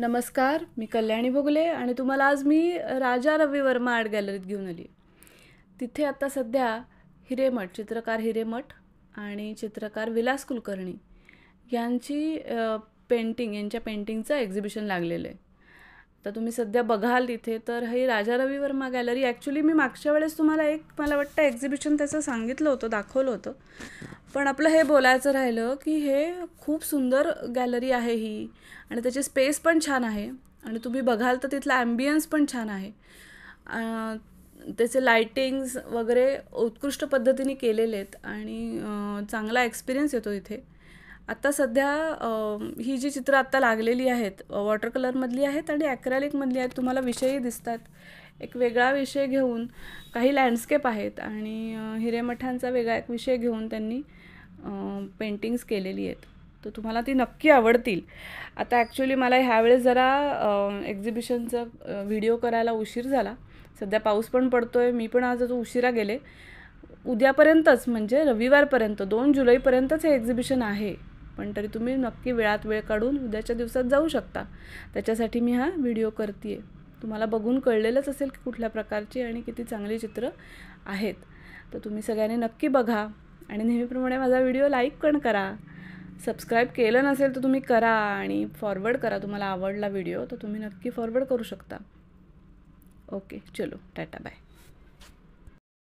नमस्कार मी कल्याणी भोगले आणि तुम्हाला आज मी राजा रवी वर्मा आर्ट गॅलरीत घेऊन आली तिथे आता सध्या हिरेमठ चित्रकार हिरेमठ आणि चित्रकार विलास कुलकर्णी यांची पेंटिंग यांच्या पेंटिंगचं एक्झिबिशन लागलेलं आहे तर तुम्ही सध्या बघाल इथे तर हे राजा रवी वर्मा गॅलरी ॲक्च्युली मी मागच्या वेळेस तुम्हाला एक मला वाटतं एक्झिबिशन त्याचं सांगितलं होतं दाखवलं होतं पण आपलं हे बोलायचं राहिलं की हे खूप सुंदर गॅलरी आहे ही आणि त्याची स्पेस पण छान आहे आणि तुम्ही बघाल तर तिथला ॲम्बियन्स पण छान आहे त्याचे लायटिंग्स वगैरे उत्कृष्ट पद्धतीने केलेले आहेत आणि चांगला एक्सपिरियन्स येतो इथे आत्ता सध्या ही जी चित्रं आत्ता लागलेली आहेत वॉटर कलरमधली आहेत आणि ॲक्रॅलिकमधली आहेत तुम्हाला विषयही दिसतात एक वेगळा विषय घेऊन काही लँडस्केप आहेत आणि हिरेमठांचा वेगळा एक विषय घेऊन त्यांनी पेंटिंग्स केलेली आहेत तर तुम्हाला ती नक्की आवडतील आता ॲक्च्युली मला ह्यावेळेस जरा एक्झिबिशनचा व्हिडिओ करायला उशीर झाला सध्या पाऊस पण पडतो आहे मी पण आज आता उशिरा गेले उद्यापर्यंतच म्हणजे रविवारपर्यंत दोन जुलैपर्यंतच हे एक्झिबिशन आहे पण तरी तुम्ही नक्की वेळात वेळ काढून उद्याच्या दिवसात जाऊ शकता त्याच्यासाठी मी हा व्हिडिओ करते आहे तुम्हाला बघून कळलेलंच असेल की कुठल्या प्रकारची आणि किती चांगली चित्र आहेत तर तुम्ही सगळ्यांनी नक्की बघा आणि नेहमीप्रमाणे माझा व्हिडिओ लाईक पण करा सबस्क्राईब केलं नसेल तर तुम्ही करा आणि फॉरवर्ड करा तुम्हाला आवडला व्हिडिओ तर तुम्ही नक्की फॉरवर्ड करू शकता ओके चलो टाटा बाय